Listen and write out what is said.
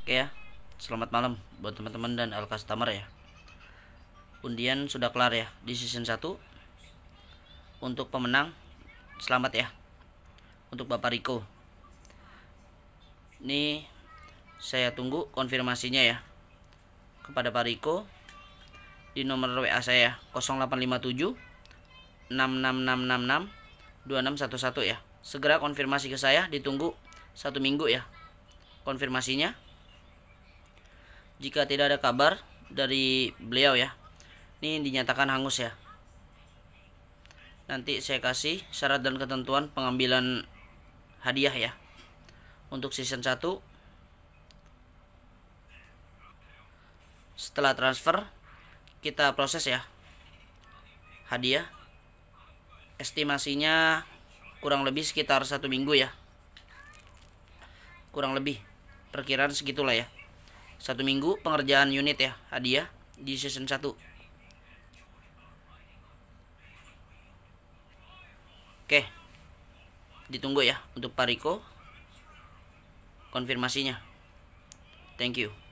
Oke ya, selamat malam buat teman-teman dan al customer ya. Undian sudah kelar ya di season 1. Untuk pemenang, selamat ya. Untuk Bapak Riko. Ini saya tunggu konfirmasinya ya kepada Pak Riko di nomor WA saya 0857 66666 2611 ya. Segera konfirmasi ke saya ditunggu satu minggu ya konfirmasinya jika tidak ada kabar dari beliau ya ini dinyatakan hangus ya nanti saya kasih syarat dan ketentuan pengambilan hadiah ya untuk season 1 setelah transfer kita proses ya hadiah estimasinya kurang lebih sekitar satu minggu ya kurang lebih perkiraan segitulah ya satu minggu pengerjaan unit ya hadiah di season 1 Oke Ditunggu ya untuk Pariko Konfirmasinya Thank you